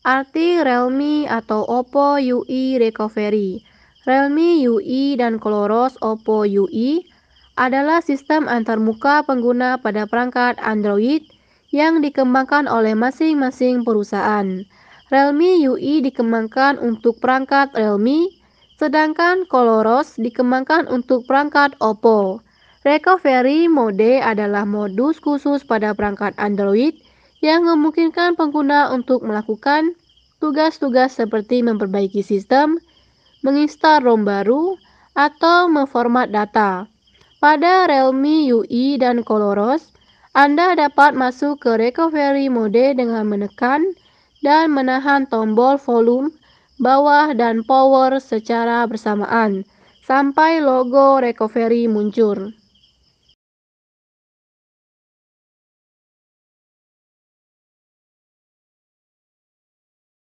Arti Realme atau Oppo UI Recovery. Realme UI dan Coloros Oppo UI adalah sistem antarmuka pengguna pada perangkat Android yang dikembangkan oleh masing-masing perusahaan. Realme UI dikembangkan untuk perangkat Realme, sedangkan Coloros dikembangkan untuk perangkat Oppo. Recovery mode adalah modus khusus pada perangkat Android yang memungkinkan pengguna untuk melakukan tugas-tugas seperti memperbaiki sistem, menginstal ROM baru, atau memformat data. Pada Realme UI dan Coloros, Anda dapat masuk ke recovery mode dengan menekan dan menahan tombol volume bawah dan power secara bersamaan sampai logo recovery muncul.